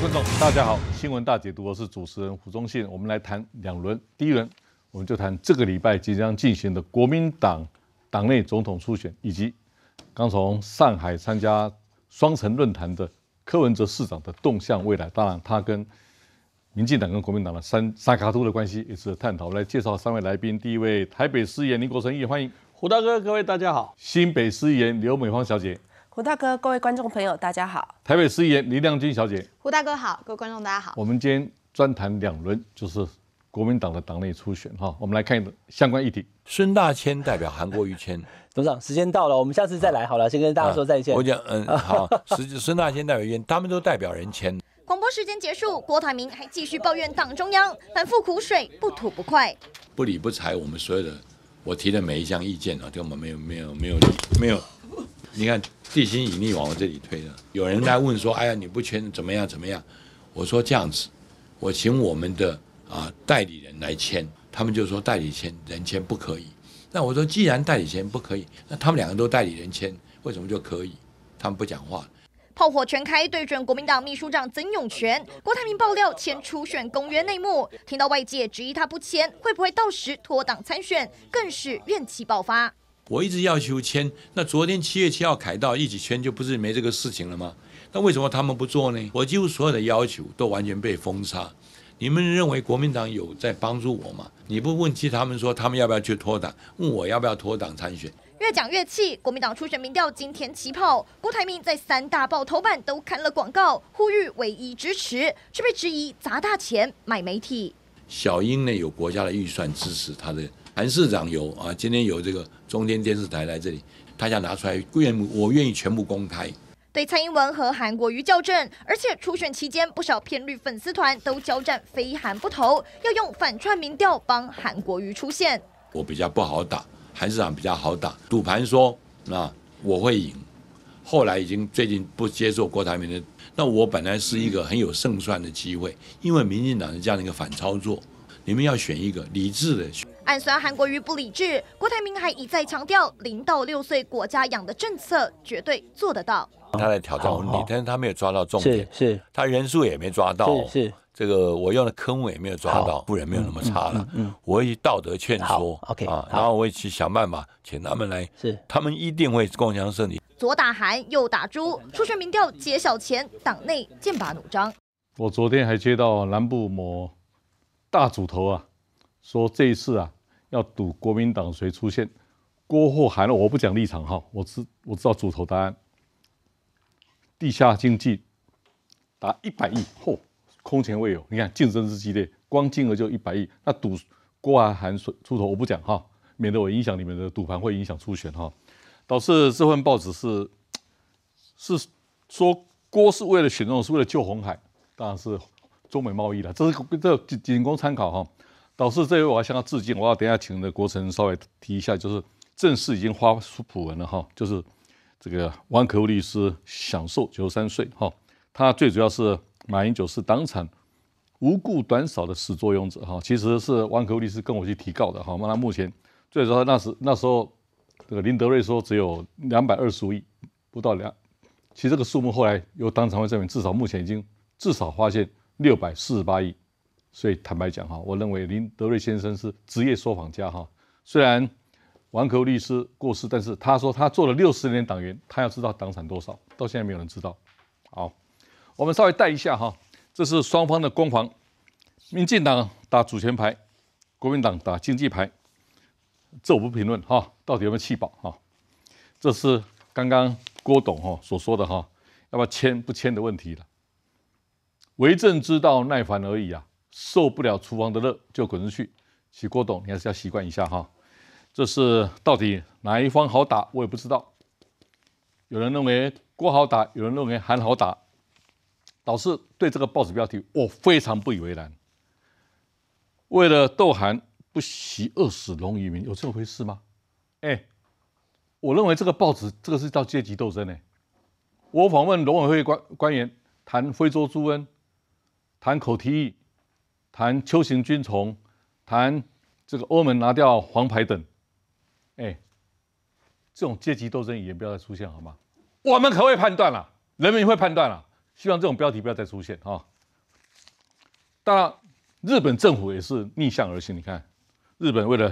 观众大家好，新闻大解读，我是主持人胡宗宪。我们来谈两轮，第一轮我们就谈这个礼拜即将进行的国民党党内总统初选，以及刚从上海参加双城论坛的柯文哲市长的动向未来。当然，他跟民进党跟国民党的三三卡都的关系也是探讨。来介绍三位来宾，第一位台北市议员林国成也欢迎胡大哥，各位大家好。新北市议员刘美芳小姐。胡大哥，各位观众朋友，大家好。台北市议员亮君小姐，胡大哥好，各位观众大家好。我们今天专谈两轮，就是国民党的党内初选哈，我们来看相关议题。孙大千代表韩国瑜签。董事长，时间到了，我们下次再来好了，先跟大家说再见。我讲，嗯，好。孙孙大千代表员，他们都代表人签。广播时间结束，郭台铭还继续抱怨党中央，反复苦水不吐不快，不理不睬我们所有的，我提的每一项意见啊，对我们没有没有没有没有。你看，地心引力往我这里推的。有人来问说：“哎呀，你不签怎么样怎么样？”我说这样子，我请我们的啊代理人来签，他们就说代理签人签不可以。那我说既然代理签不可以，那他们两个都代理人签，为什么就可以？他们不讲话。炮火全开，对准国民党秘书长曾永权。郭台铭爆料签初选公约内幕，听到外界质疑他不签，会不会到时脱党参选，更是怨气爆发。我一直要求签，那昨天七月七号凯到一起签，就不是没这个事情了吗？那为什么他们不做呢？我几乎所有的要求都完全被封杀。你们认为国民党有在帮助我吗？你不问其他们说他们要不要去脱党，问我要不要脱党参选？越讲越气，国民党初选民调今天起跑，郭台铭在三大报头版都刊了广告，呼吁唯一支持，却被质疑砸大钱买媒体。小英呢有国家的预算支持，他的韩市长有啊，今天有这个。中天电视台来这里，他想拿出来，愿我愿意全部公开。对蔡英文和韩国瑜较正，而且初选期间，不少偏绿粉丝团都交战，非韩不投，要用反串民调帮韩国瑜出现。我比较不好打，韩市长比较好打，赌盘说那我会赢。后来已经最近不接受郭台铭的，那我本来是一个很有胜算的机会，因为民进党的这样的一个反操作，你们要选一个理智的。虽然韩国瑜不理智，郭台铭还一再强调，零到六岁国家养的政策绝对做得到。他来挑战我，但是他没有抓到重点，是，他人数也没抓到，是，这个我用的坑位没有抓到，不然没有那么差了。嗯，我以道德劝说，OK 啊，然后我也去想办法请他们来，是，他们一定会共享胜利。左打韩，右打猪，初选民调揭晓前，党内剑拔弩张。我昨天还接到南部某大主头啊，说这一次啊。要赌国民党谁出现，郭厚寒我不讲立场哈，我知我知道主投答案。地下经济达一百亿，嚯，空前未有。你看竞争之激烈，光金额就一百亿。那赌郭厚寒出出头，我不讲哈，免得我影响你们的赌盘，会影响初选哈。导致这份报纸是是说郭是为了选中，是为了救红海，当然是中美贸易了。这是这仅供参考哈。导师这位，我要向他致敬。我要等下请的国成稍微提一下，就是正式已经发出普文了哈，就是这个汪可律师享受九十三岁哈。他最主要是马英九是当场无故短少的始作俑者哈，其实是汪可律师跟我去提告的哈。那他目前最主要那时那时候，这个林德瑞说只有两百二十五亿不到两，其实这个数目后来由当场会证明，至少目前已经至少发现六百四十八亿。所以坦白讲哈，我认为林德瑞先生是职业说谎家哈。虽然王可律师过世，但是他说他做了六十年党员，他要知道党产多少，到现在没有人知道。好，我们稍微带一下哈，这是双方的攻防，民进党打主权牌，国民党打经济牌，这我不评论哈，到底有没有气饱哈？这是刚刚郭董哈所说的哈，要不要签不签的问题了。为政之道，耐烦而已啊。受不了厨房的热就滚出去，徐郭董，你还是要习惯一下哈。这是到底哪一方好打，我也不知道。有人认为郭好打，有人认为韩好打。导致对这个报纸标题，我非常不以为然。为了斗韩，不惜饿死龙渔民，有这回事吗？哎，我认为这个报纸这个是叫阶级斗争呢。我访问农委会官官员，谈非洲猪瘟，谈口蹄疫。谈邱行军从，谈这个欧盟拿掉黄牌等，哎，这种阶级斗争也不要再出现，好吗？我们可会判断了，人民会判断了。希望这种标题不要再出现哈。当然，日本政府也是逆向而行。你看，日本为了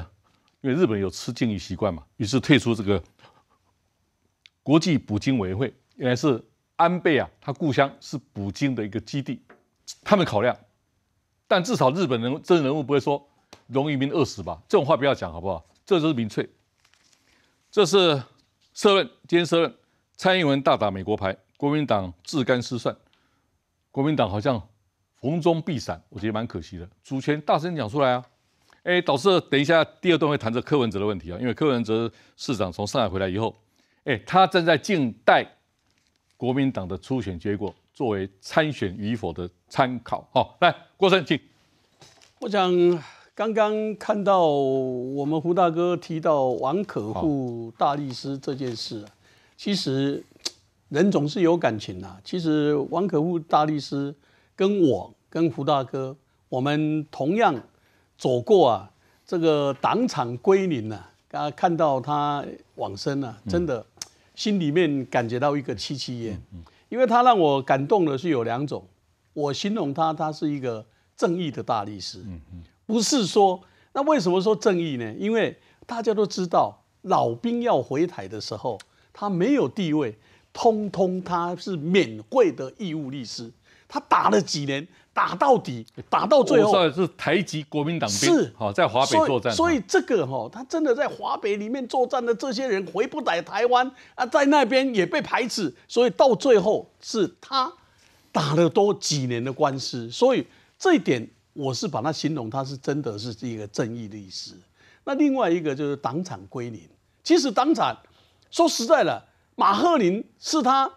因为日本有吃鲸鱼习惯嘛，于是退出这个国际捕鲸委员会。原来是安倍啊，他故乡是捕鲸的一个基地，他们考量。但至少日本人真人物不会说“一民饿死吧”这种话，不要讲好不好？这就是民粹。这是社论，今天社论，蔡英文大打美国牌，国民党自甘失算，国民党好像逢中必闪，我觉得蛮可惜的。主权大声讲出来啊！哎，导致等一下第二段会谈这柯文哲的问题啊，因为柯文哲市长从上海回来以后，哎，他正在静待国民党的初选结果。作为参选与否的参考，好，来郭生，请。我想刚刚看到我们胡大哥提到王可富大律师这件事其实人总是有感情呐。其实王可富大律师跟我跟胡大哥，我们同样走过啊这个党场归零呐，啊看到他往生啊，真的心里面感觉到一个戚戚焉。因为他让我感动的是有两种，我形容他，他是一个正义的大力士。嗯嗯，不是说那为什么说正义呢？因为大家都知道，老兵要回台的时候，他没有地位，通通他是免费的义务律师，他打了几年。打到底，打到最后，是台籍国民党兵，是好在华北作战。所以这个哈，他真的在华北里面作战的这些人回不来台湾啊，在那边也被排斥。所以到最后是他打了多几年的官司，所以这一点我是把它形容他是真的是一个正义律师。那另外一个就是党产归零。其实党产说实在的，马鹤林是他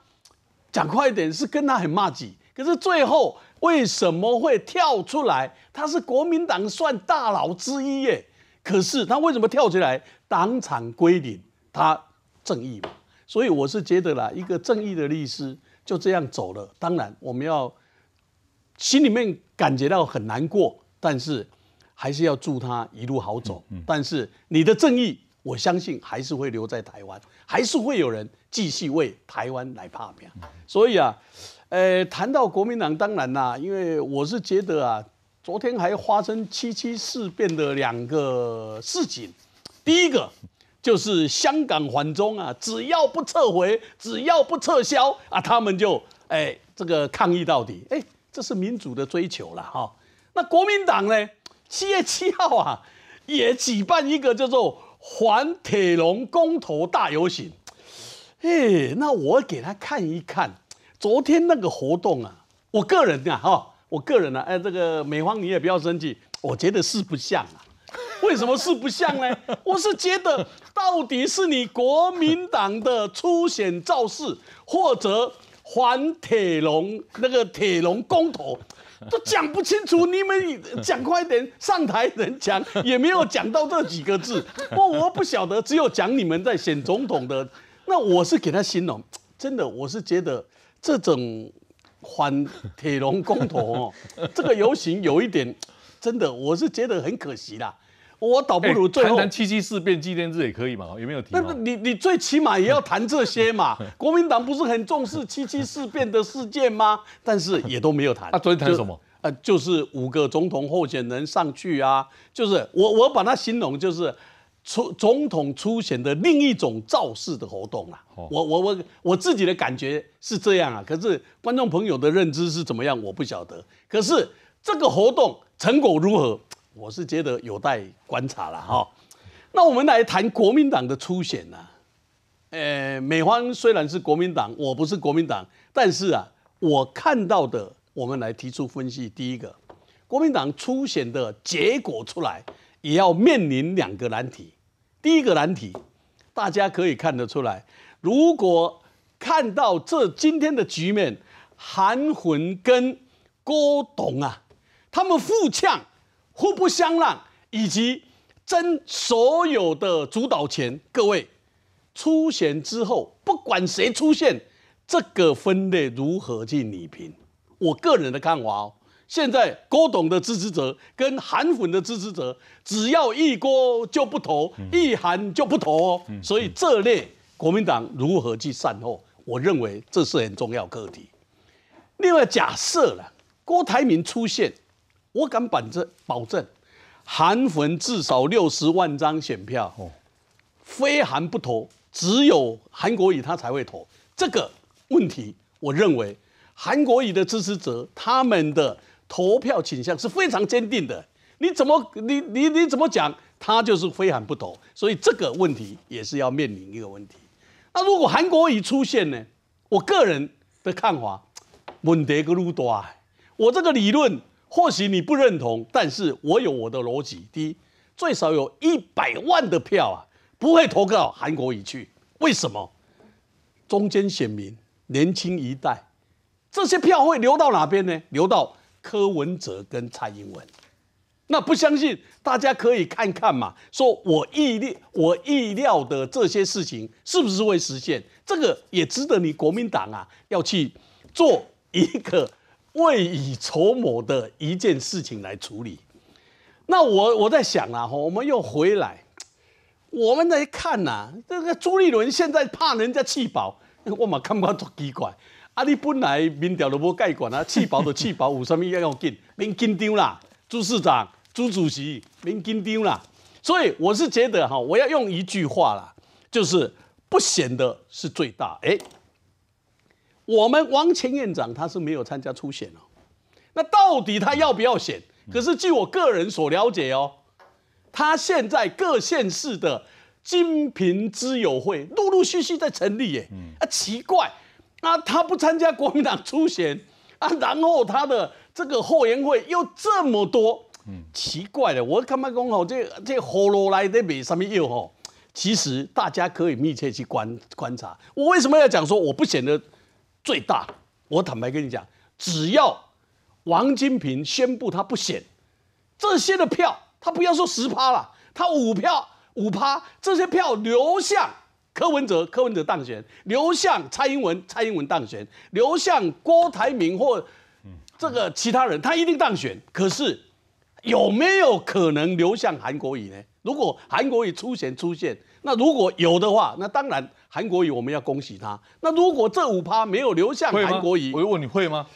讲快一点是跟他很骂挤，可是最后。为什么会跳出来？他是国民党算大佬之一耶，可是他为什么跳出来？当场归零，他正义嘛。所以我是觉得啦，一个正义的律师就这样走了。当然，我们要心里面感觉到很难过，但是还是要祝他一路好走。但是你的正义，我相信还是会留在台湾，还是会有人继续为台湾来判命。所以啊。呃，谈到国民党，当然啦，因为我是觉得啊，昨天还发生七七事变的两个事情，第一个就是香港环中啊，只要不撤回，只要不撤销啊，他们就哎这个抗议到底，哎，这是民主的追求了哈。那国民党呢，七月七号啊，也举办一个叫做环铁龙公投大游行，哎，那我给他看一看。昨天那个活动啊，我个人啊，哈，我个人啊，哎，这个美方你也不要生气，我觉得是不像啊。为什么是不像呢？我是觉得，到底是你国民党的出选造势，或者黄铁龙那个铁龙公投，都讲不清楚。你们讲快点，上台人讲也没有讲到这几个字。我我不晓得，只有讲你们在选总统的，那我是给他形容，真的，我是觉得。这种反铁笼工投 哦，这个游行有一点，真的我是觉得很可惜啦。我倒不如后谈七七事变纪念日也可以嘛，有没有提？那你你最起码也要谈这些嘛。国民党不是很重视七七事变的事件吗？但是也都没有谈。他昨天谈什么？呃，就是五个总统候选人上去啊，就是我我把它形容就是。出总统出选的另一种造势的活动啦，我我我我自己的感觉是这样啊，可是观众朋友的认知是怎么样，我不晓得。可是这个活动成果如何，我是觉得有待观察了哈。那我们来谈国民党的初选啊？呃，美方虽然是国民党，我不是国民党，但是啊，我看到的，我们来提出分析。第一个，国民党初选的结果出来。也要面临两个难题。第一个难题，大家可以看得出来，如果看到这今天的局面，韩魂跟郭董啊，他们互呛、互不相让，以及争所有的主导权，各位出现之后，不管谁出现，这个分裂如何去拟平？我个人的看法哦。现在郭董的支持者跟韩粉的支持者，只要一锅就不投，一韩就不投哦。所以这类国民党如何去善后，我认为这是很重要课题。另外，假设了郭台铭出现，我敢保证，保证韩粉至少六十万张选票，非韩不投，只有韩国语他才会投。这个问题，我认为韩国语的支持者他们的。投票倾向是非常坚定的，你怎么你你你怎么讲，他就是非韩不投，所以这个问题也是要面临一个问题。那如果韩国已出现呢？我个人的看法，问题个多啊。我这个理论或许你不认同，但是我有我的逻辑。第一，最少有一百万的票啊，不会投到韩国已去。为什么？中间选民、年轻一代，这些票会流到哪边呢？流到。柯文哲跟蔡英文，那不相信，大家可以看看嘛。说我意料，我意料的这些事情是不是会实现？这个也值得你国民党啊，要去做一个未雨绸缪的一件事情来处理。那我我在想啊，我们又回来，我们来看呐，这个朱立伦现在怕人家气饱，我嘛看不惯，多奇怪。啊！你本来民调都无改管啊，弃保就弃保，有啥咪要要紧？免紧张啦，朱市长、朱主席，免紧张啦。所以我是觉得哈，我要用一句话啦，就是不选的是最大。哎，我们王前院长他是没有参加初选哦，那到底他要不要选？可是据我个人所了解哦，他现在各县市的金平之友会陆陆续续在成立耶，啊，奇怪。那他不参加国民党初选 啊，然后他的这个后援会又这么多，嗯，奇怪了。我干嘛刚好这这火罗来的没上面用哦，其实大家可以密切去观观察。我为什么要讲说我不显得最大？我坦白跟你讲，只要王金平宣布他不选，这些的票他不要说十趴了，他五票五趴，这些票流向。柯文哲，柯文哲当选；刘向，蔡英文，蔡英文当选；刘向，郭台铭或这个其他人，他一定当选。可是有没有可能流向韩国瑜呢？如果韩国瑜出选出现，那如果有的话，那当然韩国瑜我们要恭喜他。那如果这五趴没有流向韩国瑜，我问你会吗？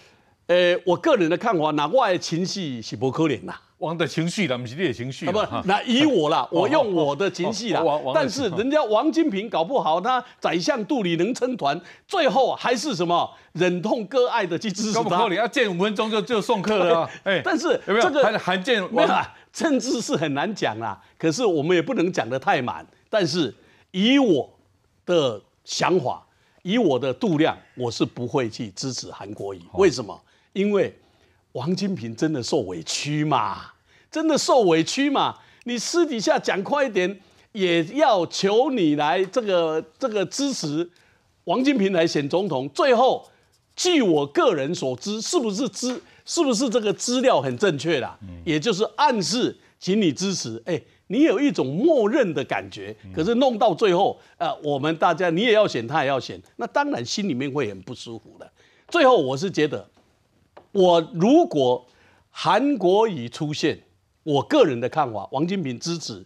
呃，我个人的看法，哪外情绪喜不可怜呐？王的情绪啦，不是你的情绪。啊。不，那以我啦，我用我的情绪啦。但是人家王金平搞不好，他宰相肚里能撑船，最后还是什么忍痛割爱的去支持他。高克你要见五分钟就就送客了。哎，但是这个韩见？没有，政治是很难讲啦。可是我们也不能讲得太满。但是以我的想法，以我的度量，我是不会去支持韩国瑜。为什么？因为。王金平真的受委屈嘛？真的受委屈嘛？你私底下讲快一点，也要求你来这个这个支持王金平来选总统。最后，据我个人所知，是不是资？是不是这个资料很正确啦？也就是暗示，请你支持。哎，你有一种默认的感觉。可是弄到最后，呃，我们大家你也要选，他也要选，那当然心里面会很不舒服的。最后，我是觉得。我如果韩国已出现，我个人的看法，王金平支持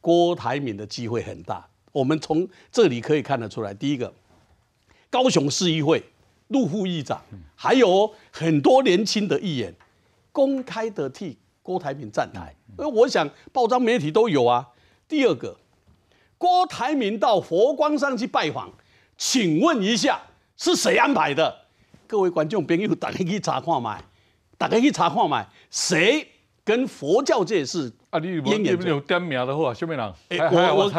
郭台铭的机会很大。我们从这里可以看得出来，第一个，高雄市议会陆副议长，还有很多年轻的议员公开的替郭台铭站台，因为我想报章媒体都有啊。第二个，郭台铭到佛光山去拜访，请问一下是谁安排的？各位观众，朋友，大家去查看嘛，大家去查看嘛，谁跟佛教界是啊，你有没有点名的话？下面哪？我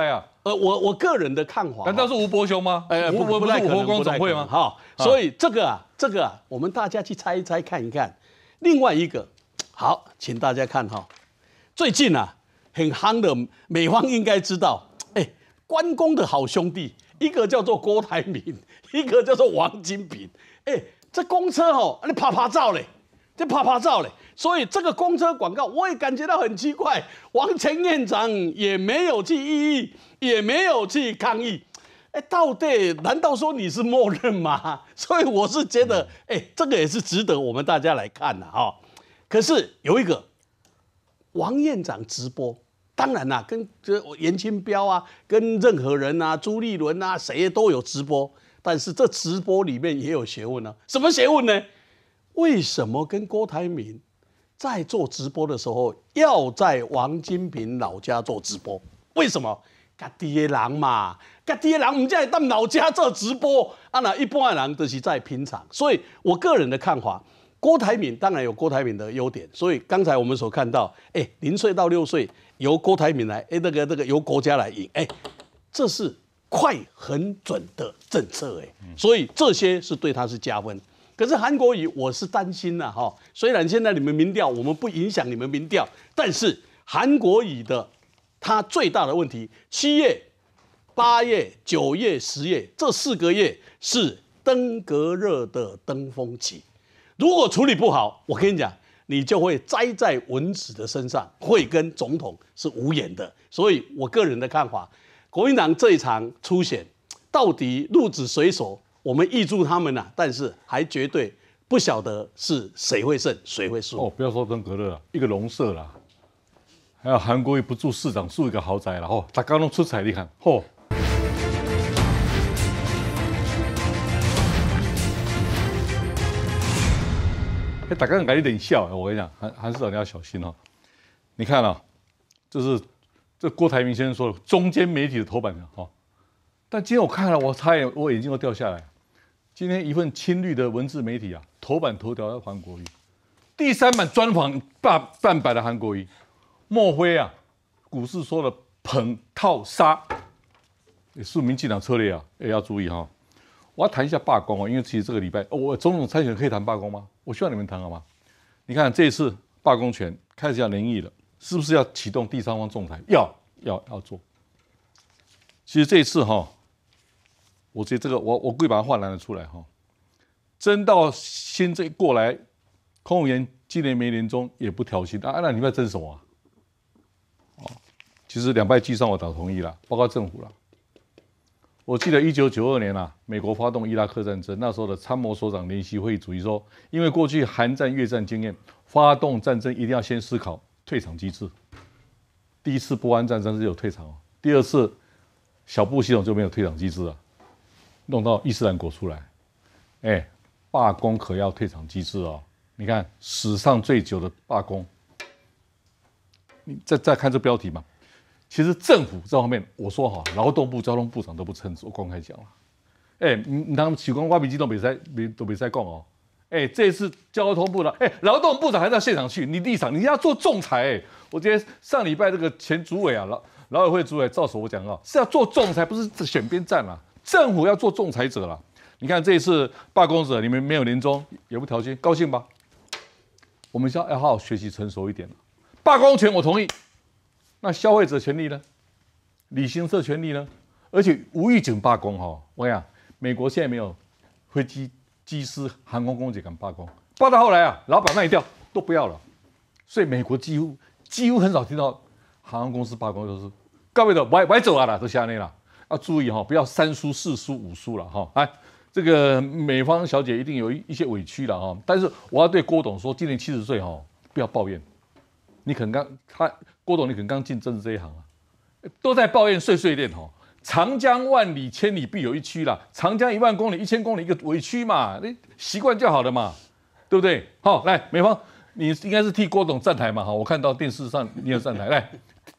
我我，我个人的看法。难道是吴伯雄吗？哎，不不，陆国光总会吗？好，所以这个啊，这个啊，我们大家去猜一猜看一看。另外一个，好，请大家看哈，最近啊，很夯的，美方应该知道，哎，关公的好兄弟，一个叫做郭台铭，一个叫做王金平，哎。这公车哦，你拍拍照嘞，这拍拍照嘞。所以这个公车广告，我也感觉到很奇怪。王前院长也没有去异议，也没有去抗议，哎，到底难道说你是默认吗？所以我是觉得，哎，这个也是值得我们大家来看的哈。可是有一个王院长直播，当然啦，跟这严清彪啊，跟任何人啊，朱立伦啊，谁都有直播。但是这直播里面也有学问啊，什么学问呢？为什么跟郭台铭在做直播的时候要在王金平老家做直播？为什么？他的人嘛，他爹娘，我们在在老家做直播。啊，那一般的人都是在平常。所以我个人的看法，郭台铭当然有郭台铭的优点。所以刚才我们所看到，哎，零岁到六岁由郭台铭来，哎，那个那个由国家来引，哎，这是。快、很准的政策，哎，所以这些是对他是加分。可是韩国瑜，我是担心呐，哈。虽然现在你们民调，我们不影响你们民调，但是韩国瑜的他最大的问题，七月、八月、九月、十月这四个月是登革热的登峰期，如果处理不好，我跟你讲，你就会栽在蚊子的身上，会跟总统是无缘的。所以我个人的看法。国民党这一场出险，到底鹿死谁手？我们预祝他们呐，但是还绝对不晓得是谁会胜，谁会输。哦，不要说登革热，了，一个龙舍了，还有韩国瑜不住市长住一个豪宅了哦，大家拢出彩，你看哦。哎，大家拢搞一点笑，我跟你讲，韩韩市长你要小心哦。你看啊，就是。这郭台铭先生说，的中间媒体的头版的哈，但今天我看了，我差点我眼睛都掉下来。今天一份青绿的文字媒体啊，头版头条的韩国瑜，第三版专访半半白的韩国瑜，莫非啊股市说了捧套杀，庶民进党策略啊，也要注意哈。我要谈一下罢工啊，因为其实这个礼拜我总统参选可以谈罢工吗？我希望你们谈好吗？你看这次罢工权开始要联谊了。是不是要启动第三方仲裁？要要要做。其实这一次哈，我觉得这个我我故意把它话拦了出来哈。争到现在过来，公务员今年没年终也不调薪啊？那你们要争什么？哦，其实两败俱伤，我倒同意了，包括政府了。我记得一九九二年啊，美国发动伊拉克战争，那时候的参谋所长联席会议主席说，因为过去韩战、越战经验，发动战争一定要先思考。退场机制，第一次波湾战争是有退场第二次小布系统就没有退场机制了，弄到伊斯兰国出来，哎，罢工可要退场机制哦，你看史上最久的罢工，你再再看这标题嘛，其实政府这方面，我说哈，劳动部、交通部长都不称职，我公开讲了，哎，你你他们喜欢挖鼻机都没在，没都没在供哦。哎，这次交通部长、哎，劳动部长还到现场去，你立场，你要做仲裁。哎，我今天上礼拜这个前主委啊，劳劳委会主委赵守我讲啊，是要做仲裁，不是选边站啦，政府要做仲裁者了。你看这一次罢工者，你们没有年终，也不调薪，高兴吧？我们需要要好好学习，成熟一点罢工权我同意，那消费者权利呢？旅行社权利呢？而且无预警罢工哈，我讲美国现在没有飞机。机师、航空公司敢罢工，罢到后来啊，老板那一都不要了，所以美国几乎几乎很少听到航空公司罢工，都是各位的歪歪走了啦，都下累了，要注意哈，不要三输四输五输了哈。哎，这个美方小姐一定有一些委屈了哈，但是我要对郭董说，今年七十岁哈，不要抱怨，你可能刚他郭董，你可能刚进政治这一行啊，都在抱怨碎碎念哈。长江万里，千里必有一区啦。长江一万公里，一千公里一个委屈嘛，你习惯就好了嘛，对不对？好，来，美芳，你应该是替郭董站台嘛？哈，我看到电视上你也站台，来，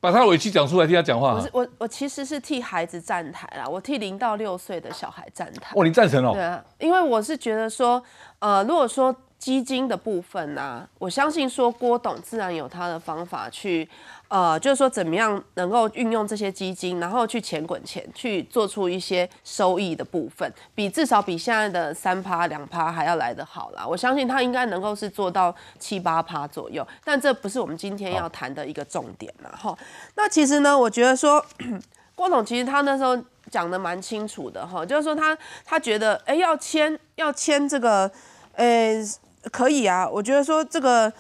把他的委屈讲出来，替他讲话。不是，我我其实是替孩子站台啦，我替零到六岁的小孩站台。哦，你赞成哦？对啊，因为我是觉得说，呃，如果说基金的部分呐，我相信说郭董自然有他的方法去。呃，就是说怎么样能够运用这些基金，然后去钱滚钱，去做出一些收益的部分，比至少比现在的三趴两趴还要来得好啦。我相信他应该能够是做到七八趴左右，但这不是我们今天要谈的一个重点了哈。那其实呢，我觉得说郭总其实他那时候讲的蛮清楚的，哈，就是说他他觉得，哎，要签要签这个，呃，可以啊。我觉得说这个。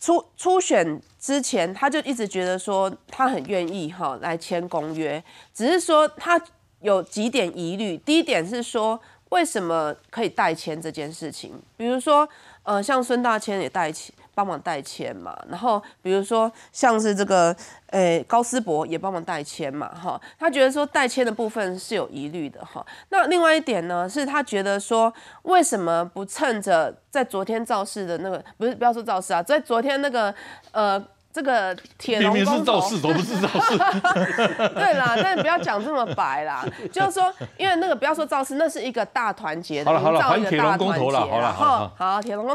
初初选之前，他就一直觉得说他很愿意哈来签公约，只是说他有几点疑虑。第一点是说，为什么可以代签这件事情？比如说，呃，像孙大千也代签。帮忙代签嘛，然后比如说像是这个，呃，高斯博也帮忙代签嘛，哈，他觉得说代签的部分是有疑虑的，哈。那另外一点呢，是他觉得说为什么不趁着在昨天肇事的那个，不是不要说肇事啊，在昨天那个，呃。这个铁笼工头明是都不是造势。对啦，但是不要讲这么白啦，就是说，因为那个不要说造势，那是一个大团结，造一个大团结。好了好了，铁笼工头了，好了好了。好，铁笼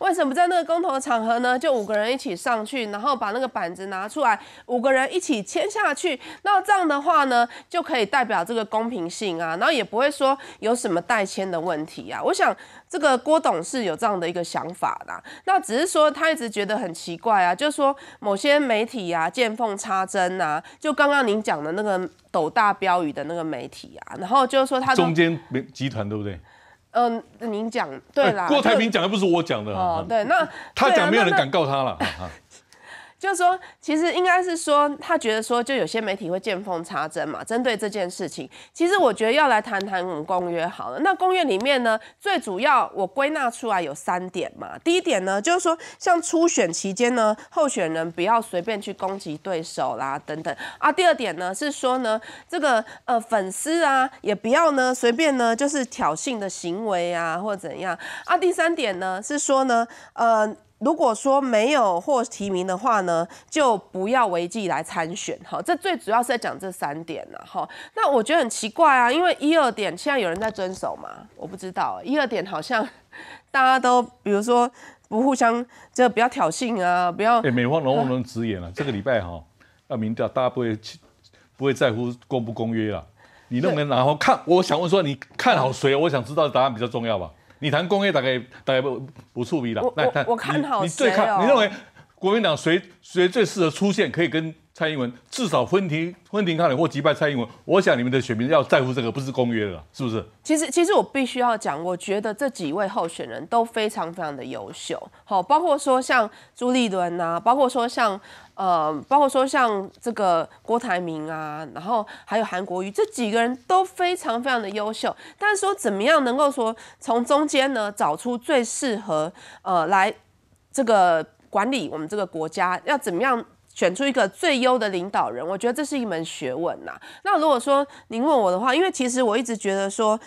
为什么在那个工头的场合呢？就五个人一起上去，然后把那个板子拿出来，五个人一起签下去。那这样的话呢，就可以代表这个公平性啊，然后也不会说有什么代签的问题啊。我想。这个郭董事有这样的一个想法呐，那只是说他一直觉得很奇怪啊，就是说某些媒体啊见缝插针啊，就刚刚您讲的那个斗大标语的那个媒体啊，然后就是说他中间集团对不对？嗯，您讲对啦，郭台铭讲的不是我讲的啊，对，那他讲没有人敢告他了。就是说，其实应该是说，他觉得说，就有些媒体会见缝插针嘛，针对这件事情。其实我觉得要来谈谈我们公约好了。那公约里面呢，最主要我归纳出来有三点嘛。第一点呢，就是说，像初选期间呢，候选人不要随便去攻击对手啦，等等啊。第二点呢，是说呢，这个呃粉丝啊，也不要呢随便呢就是挑衅的行为啊，或者怎样啊。第三点呢，是说呢，呃。如果说没有或提名的话呢，就不要违纪来参选，哈。这最主要是在讲这三点了，哈。那我觉得很奇怪啊，因为一二点现在有人在遵守嘛，我不知道一二点好像大家都，比如说不互相就不要挑衅啊，不要。哎，美方能不能直言啊？这个礼拜哈，要民调，大家不会去，不会在乎公不公约了。你认为然后看，我想问说你看好谁？我想知道答案比较重要吧。你谈工业大概大概不不触鼻了，来，我看好谁哦？你认为国民党谁谁最适合出现，可以跟？蔡英文至少分庭分庭抗礼或击败蔡英文，我想你们的选民要在乎这个，不是公约了，是不是？其实，其实我必须要讲，我觉得这几位候选人都非常非常的优秀，好，包括说像朱立伦呐，包括说像呃，包括说像这个郭台铭啊，然后还有韩国瑜，这几个人都非常非常的优秀，但是说怎么样能够说从中间呢找出最适合呃来这个管理我们这个国家，要怎么样？选出一个最优的领导人，我觉得这是一门学问呐。那如果说您问我的话，因为其实我一直觉得说，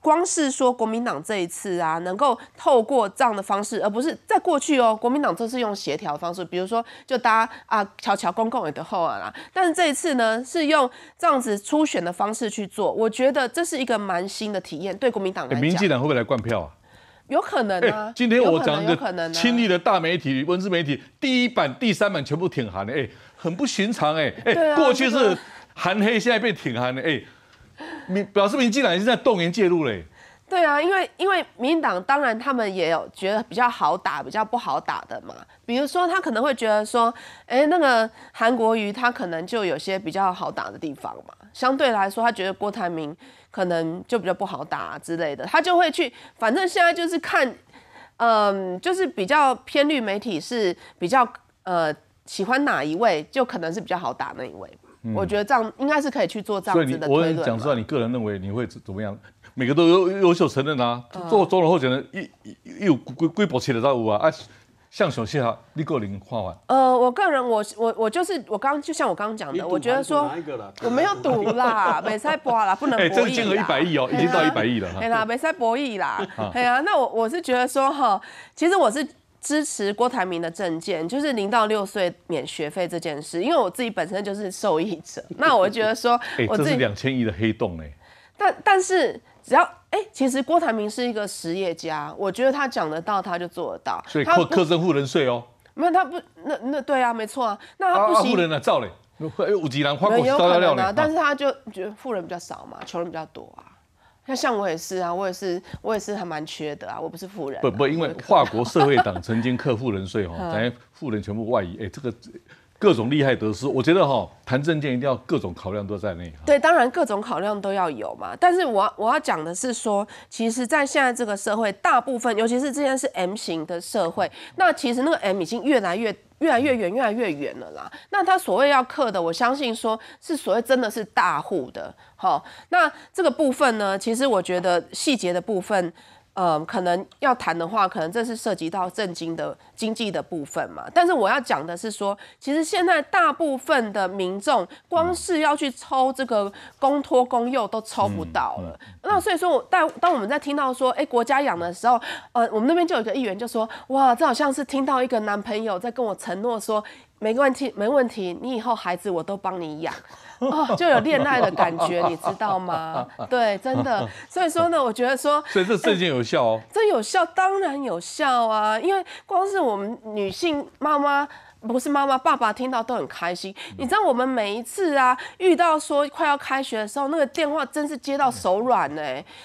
光是说国民党这一次啊，能够透过这样的方式，而不是在过去哦，国民党都是用协调方式，比如说就搭啊瞧瞧公共也得候啊啦。但这一次呢，是用这样子初选的方式去做，我觉得这是一个蛮新的体验，对国民党来讲。民进党会不会来灌票啊？有可能啊！今天我讲一个亲历的大媒体、文字媒体，第一版、第三版全部挺韩的，哎，很不寻常，哎哎，过去是韩黑，现在被挺韩的，哎，民表示民党已经在动员介入嘞。对啊，因为因为民进党当然他们也有觉得比较好打、比较不好打的嘛，比如说他可能会觉得说，哎，那个韩国瑜他可能就有些比较好打的地方嘛，相对来说他觉得郭台铭。可能就比较不好打之类的，他就会去，反正现在就是看，嗯，就是比较偏绿媒体是比较呃喜欢哪一位，就可能是比较好打那一位。我觉得这样应该是可以去做这样子的推断。我讲出来，你个人认为你会怎怎么样？每个都优优秀承认啊，做中路候选人，又有规规宝起的到五啊。像首先哈，李国林画完。呃，我个人我我我就是我刚就像我刚刚讲的，我觉得说我没有赌啦，美 赛博啦，不能。哎，这金额一百亿哦，已经到一百亿了。对啦，美赛博弈啦，哎呀，那我我是觉得说哈，其实我是支持郭台铭的政见，就是零到六岁免学费这件事，因为我自己本身就是受益者。那我觉得说，哎，这是两千亿的黑洞哎。但但是只要。哎，其实郭台铭是一个实业家，我觉得他讲得到，他就做得到。所以克克征富人税哦。没有他不，那那对啊，没错啊。那他不行。富人呢？照嘞。有五级蓝花果，烧掉料呢。但是他就觉得富人比较少嘛，穷人比较多啊。那像我也是啊，我也是，我也是还蛮缺的啊。我不是富人。不不，因为华国社会党曾经克富人税哦，咱富人全部外移。哎，这个。各种利害得失，我觉得哈，谈政见一定要各种考量都在内。对，当然各种考量都要有嘛。但是我我要讲的是说，其实在现在这个社会，大部分尤其是之前是 M 型的社会，那其实那个 M 已经越来越越来越远，越来越远了啦。那他所谓要刻的，我相信说，是所谓真的是大户的，好。那这个部分呢，其实我觉得细节的部分。呃，可能要谈的话，可能这是涉及到正经的经济的部分嘛。但是我要讲的是说，其实现在大部分的民众，光是要去抽这个公托公幼都抽不到了。那所以说，我当当我们在听到说，哎，国家养的时候，呃，我们那边就有一个议员就说，哇，这好像是听到一个男朋友在跟我承诺说，没问题，没问题，你以后孩子我都帮你养。哦，就有恋爱的感觉，你知道吗？对，真的。所以说呢，我觉得说，所以这件有效哦。这有效，当然有效啊。因为光是我们女性妈妈，不是妈妈，爸爸听到都很开心。你知道，我们每一次啊，遇到说快要开学的时候，那个电话真是接到手软呢。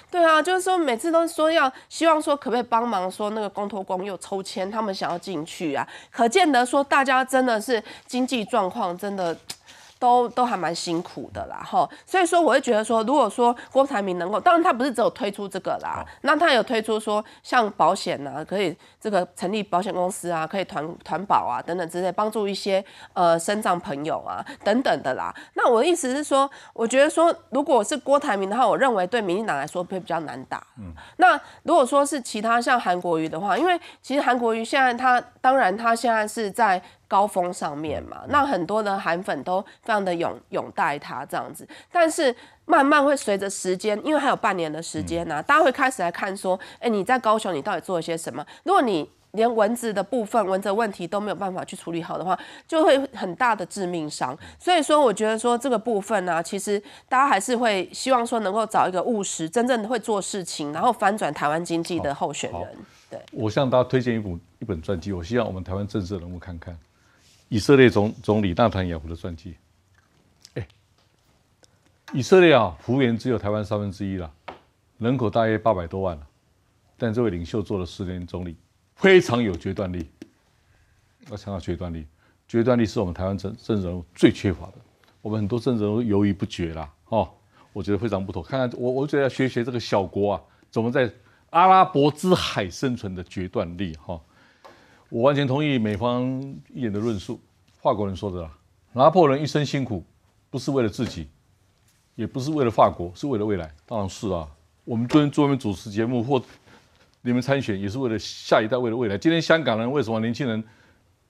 对啊，就是说每次都说要希望说可不可以帮忙说那个公托工又抽签，他们想要进去啊。可见得说大家真的是经济状况真的。都都还蛮辛苦的啦，哈，所以说我会觉得说，如果说郭台铭能够，当然他不是只有推出这个啦，那他有推出说像保险呐，可以这个成立保险公司啊，可以团团保啊等等之类，帮助一些呃生长朋友啊等等的啦。那我的意思是说，我觉得说，如果是郭台铭的话，我认为对民进党来说会比较难打。嗯。那如果说是其他像韩国瑜的话，因为其实韩国瑜现在他当然他现在是在。高峰上面嘛，那很多的韩粉都非常的拥拥戴他这样子，但是慢慢会随着时间，因为还有半年的时间呐，大家会开始来看说，哎，你在高雄你到底做了些什么？如果你连文字的部分、文字问题都没有办法去处理好的话，就会很大的致命伤。所以说，我觉得说这个部分呢，其实大家还是会希望说能够找一个务实、真正会做事情，然后翻转台湾经济的候选人。对，我向大家推荐一本一本传记，我希望我们台湾政治人物看看。以色列总总理纳坦雅胡的传记，哎，以色列啊，幅员只有台湾三分之一了，人口大约八百多万了，但这位领袖做了四年总理，非常有决断力。我强调决断力，决断力是我们台湾政政治人物最缺乏的，我们很多政治物犹豫不决啦，哦，我觉得非常不妥。看看我，我觉得要学一学这个小国啊，怎么在阿拉伯之海生存的决断力，哈。我完全同意美方一点的论述，法国人说的啦，拿破仑一生辛苦，不是为了自己，也不是为了法国，是为了未来。当然是啊，我们尊天做你们主持节目或你们参选，也是为了下一代，为了未来。今天香港人为什么年轻人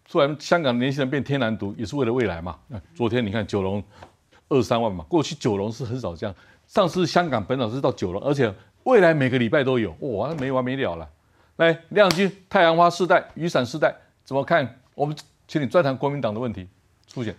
突然香港年轻人变天然毒，也是为了未来嘛？那昨天你看九龙二三万嘛，过去九龙是很少这样，上次香港本岛是到九龙，而且未来每个礼拜都有，哇，没完没了了。来，亮君，太阳花世代、雨伞世代怎么看？我们请你专谈国民党的问题。出姐，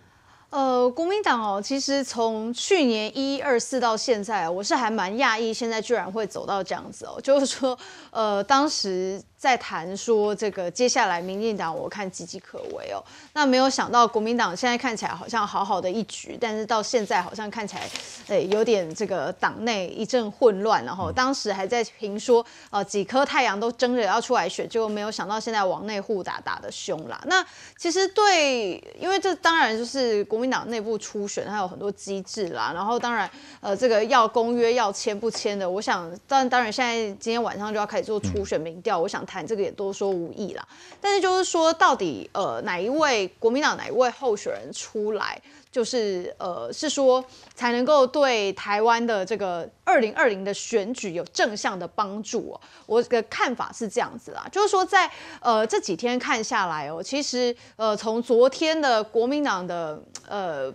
呃，国民党哦，其实从去年一二四到现在，我是还蛮讶异，现在居然会走到这样子哦，就是说，呃，当时。在谈说这个接下来民进党我看岌岌可危哦，那没有想到国民党现在看起来好像好好的一局，但是到现在好像看起来，哎，有点这个党内一阵混乱，然后当时还在评说，呃，几颗太阳都争着要出来选，就没有想到现在往内互打打的凶啦。那其实对，因为这当然就是国民党内部初选，还有很多机制啦，然后当然，呃，这个要公约要签不签的，我想，但当然现在今天晚上就要开始做初选民调，我想。谈这个也多说无益啦，但是就是说，到底呃哪一位国民党哪一位候选人出来，就是呃是说才能够对台湾的这个二零二零的选举有正向的帮助我的看法是这样子啊，就是说在呃这几天看下来哦，其实呃从昨天的国民党的呃。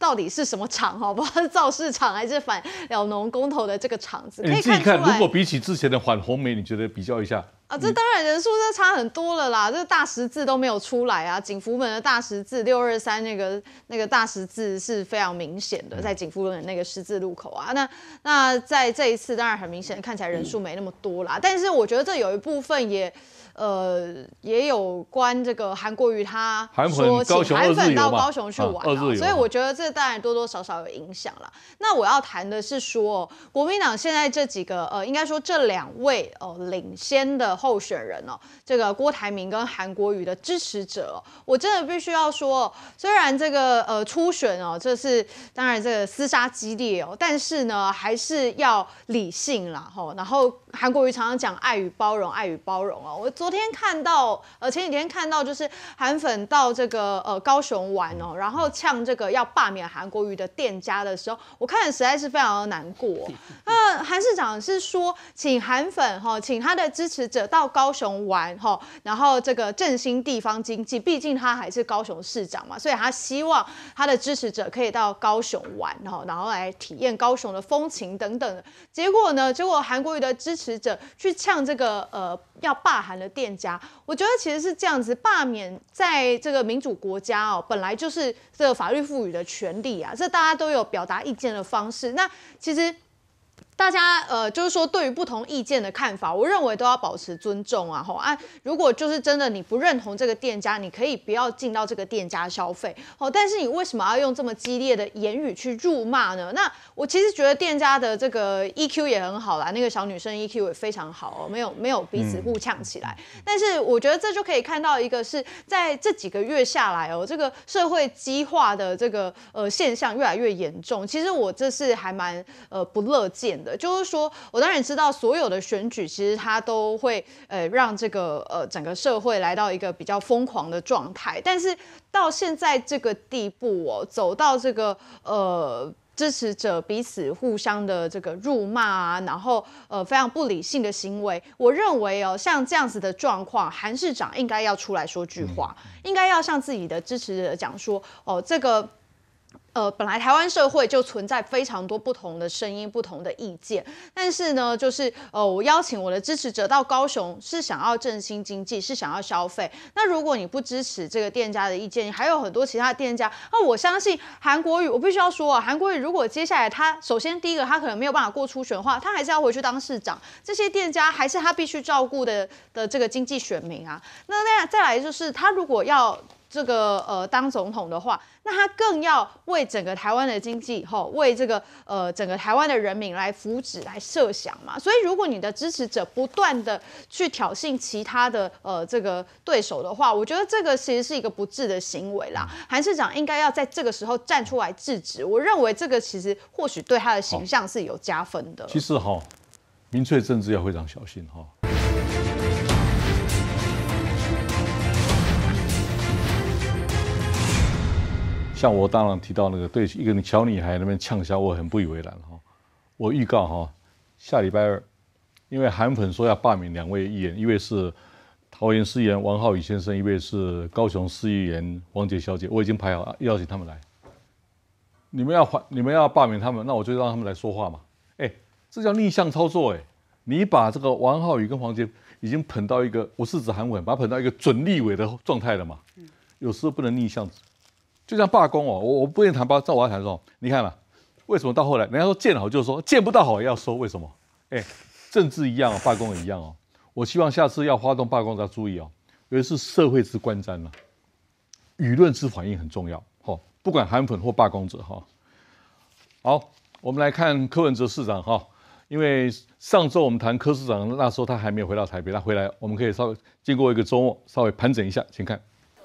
到底是什么厂？好不好？是造势厂还是反老农工头的这个厂子？你可以看如果比起之前的反红媒，你觉得比较一下？啊，这当然人数这差很多了啦。这大十字都没有出来啊。景福门的大十字，六二三那个那个大十字是非常明显的，在景福门那个十字路口啊。那那在这一次，当然很明显，看起来人数没那么多啦。但是我觉得这有一部分也。呃，也有关这个韩国瑜他说请韩粉到高雄去玩，所以我觉得这当然多多少少有影响了。那我要谈的是说，国民党现在这几个呃，应该说这两位哦领先的候选人哦，这个郭台铭跟韩国瑜的支持者我真的必须要说，虽然这个呃初选哦，这是当然这个厮杀激烈哦，但是呢还是要理性了吼，然后。韩国瑜常常讲爱与包容，爱与包容哦。我昨天看到，呃，前几天看到，就是韩粉到这个呃高雄玩哦，然后呛这个要罢免韩国瑜的店家的时候，我看实在是非常的难过。那韩市长是说，请韩粉哈，请他的支持者到高雄玩哈，然后这个振兴地方经济，毕竟他还是高雄市长嘛，所以他希望他的支持者可以到高雄玩哈，然后来体验高雄的风情等等。结果呢？结果韩国瑜的支持。持者去呛这个呃要罢韩的店家，我觉得其实是这样子，罢免在这个民主国家哦，本来就是这法律赋予的权利啊，这大家都有表达意见的方式。那其实。大家呃，就是说对于不同意见的看法，我认为都要保持尊重啊。吼啊，如果就是真的你不认同这个店家，你可以不要进到这个店家消费哦。但是你为什么要用这么激烈的言语去辱骂呢？那我其实觉得店家的这个 EQ 也很好啦，那个小女生 EQ 也非常好哦，没有没有彼此互呛起来。但是我觉得这就可以看到一个是，在这几个月下来哦，这个社会激化的这个呃现象越来越严重。其实我这是还蛮呃不乐见的。就是说，我当然知道所有的选举其实它都会呃让这个呃整个社会来到一个比较疯狂的状态，但是到现在这个地步哦，走到这个呃支持者彼此互相的这个辱骂啊，然后呃非常不理性的行为，我认为哦像这样子的状况，韩市长应该要出来说句话，应该要向自己的支持者讲说哦这个。呃，本来台湾社会就存在非常多不同的声音、不同的意见，但是呢，就是呃，我邀请我的支持者到高雄，是想要振兴经济，是想要消费。那如果你不支持这个店家的意见，还有很多其他的店家。那我相信韩国瑜，我必须要说啊，韩国瑜如果接下来他首先第一个他可能没有办法过初选的话，他还是要回去当市长。这些店家还是他必须照顾的的这个经济选民啊。那再再来就是他如果要。这个呃，当总统的话，那他更要为整个台湾的经济以后，为这个呃，整个台湾的人民来福祉来设想嘛。所以，如果你的支持者不断的去挑衅其他的呃这个对手的话，我觉得这个其实是一个不智的行为啦。韩市长应该要在这个时候站出来制止。我认为这个其实或许对他的形象是有加分的。其实哈，民粹政治要非常小心哈。像我当然提到那个对一个小女孩那边呛笑，我很不以为然哈。我预告哈，下礼拜二，因为韩粉说要罢免两位议员，一位是桃园市议员王浩宇先生，一位是高雄市议员王杰小姐，我已经排好邀请他们来。你们要还你们要罢免他们，那我就让他们来说话嘛。哎，这叫逆向操作哎。你把这个王浩宇跟黄杰已经捧到一个我是指韩粉，把捧到一个准立委的状态了嘛。有时候不能逆向。就像罢工哦，我我不愿意谈罢，在我谈候，你看嘛，为什么到后来人家说见好就说，见不到好也要收，为什么？哎，政治一样哦，罢工也一样哦。我希望下次要发动罢工大要注意哦，尤其是社会之观瞻嘛，舆论之反应很重要。哦，不管韩粉或罢工者哈。好，我们来看柯文哲市长哈，因为上周我们谈柯市长那时候他还没有回到台北，他回来我们可以稍微经过一个周末稍微盘整一下，请看。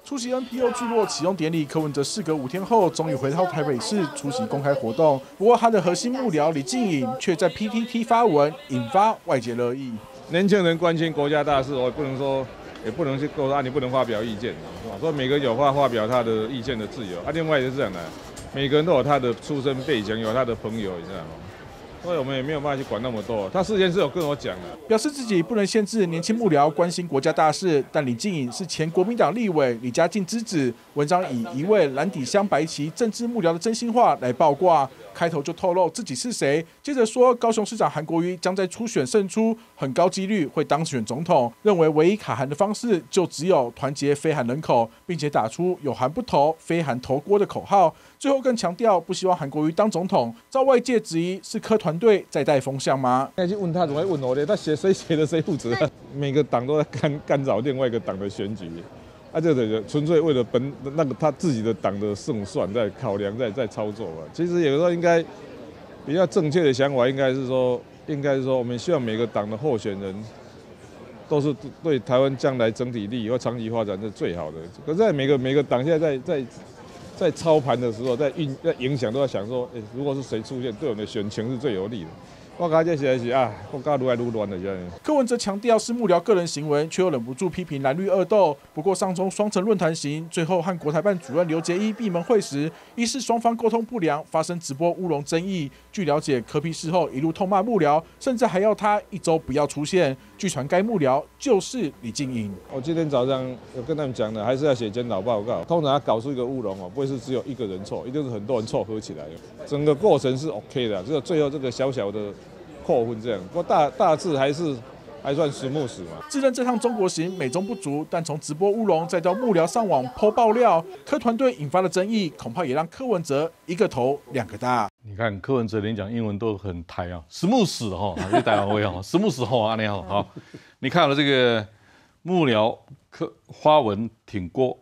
出席 NPO 聚落启用典礼，柯文哲事隔五天后终于回到台北市出席公开活动，不过他的核心幕僚李静颖却在 PTT 发文，引发外界热议。年轻人关心国家大事，我也不能说，也不能去够啊，你不能发表意见，是吧？所以每个人有发表他的意见的自由啊。另外就是这样的，每个人都有他的出身背景，有他的朋友，你知道吗？所以我们也没有办法去管那么多。他事先是有跟我讲的，表示自己不能限制年轻幕僚关心国家大事。但李静颖是前国民党立委李家进之子。文章以一位蓝底镶白旗政治幕僚的真心话来报挂，开头就透露自己是谁，接着说高雄市长韩国瑜将在初选胜出，很高几率会当选总统。认为唯一卡韩的方式，就只有团结非韩人口，并且打出有韩不投，非韩投郭的口号。最后更强调不希望韩国瑜当总统，遭外界质疑是科团队在带风向吗？那就问他怎么会问我呢？他写谁写的谁负责？每个党都在干干扰另外一个党的选举，啊，就个纯粹为了本那个他自己的党的胜算在考量，在在操作啊。其实有时候应该比较正确的想法应该是说，应该是说我们希望每个党的候选人都是对台湾将来整体利益或长期发展是最好的。可是每个每个党现在在在。在操盘的时候，在运在影响，都在想说：哎，如果是谁出现，对我们的选情是最有利的。我感觉这在是啊，我家觉愈来愈乱了这样。柯文哲强调是幕僚个人行为，却又忍不住批评蓝绿恶斗。不过上周双城论坛行，最后和国台办主任刘捷一闭门会时，一是双方沟通不良，发生直播乌龙争议。据了解，柯皮事后一路痛骂幕僚，甚至还要他一周不要出现。据传该幕僚就是李静英。我今天早上有跟他们讲的，还是要写检讨报告，通常搞出一个乌龙哦，不会是只有一个人错，一定是很多人凑合起来的。整个过程是 OK 的，这个最后这个小小的。扣分这样，不过大大致还是还算实木史嘛。自认这趟中国行美中不足，但从直播乌龙再到幕僚上网泼爆料，科团队引发的争议，恐怕也让柯文哲一个头两个大。你看柯文哲连讲英文都很台啊，实木史哈，还是台湾话哈，实木史哈阿好哈。你看了这个幕僚柯花纹挺锅，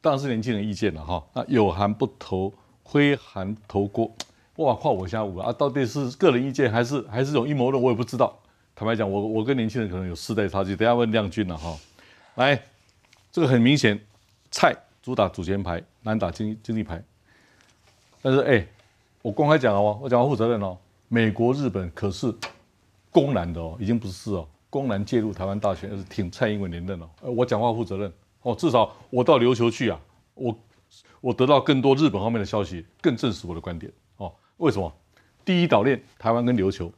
当然是年轻人意见了哈。那有含不投，挥含投锅。哇！夸我一下五个啊？到底是个人意见还是还是有阴谋论？我也不知道。坦白讲，我我跟年轻人可能有世代差距。等下问亮君了哈。来，这个很明显，蔡主打主权牌，难打经经济牌。但是哎，我公开讲哦，我讲话负责任哦。美国、日本可是公然的哦，已经不是哦，公然介入台湾大选，而是挺蔡英文连任哦。呃，我讲话负责任哦，至少我到琉球去啊，我我得到更多日本方面的消息，更证实我的观点。为什么第一岛链台湾跟琉球，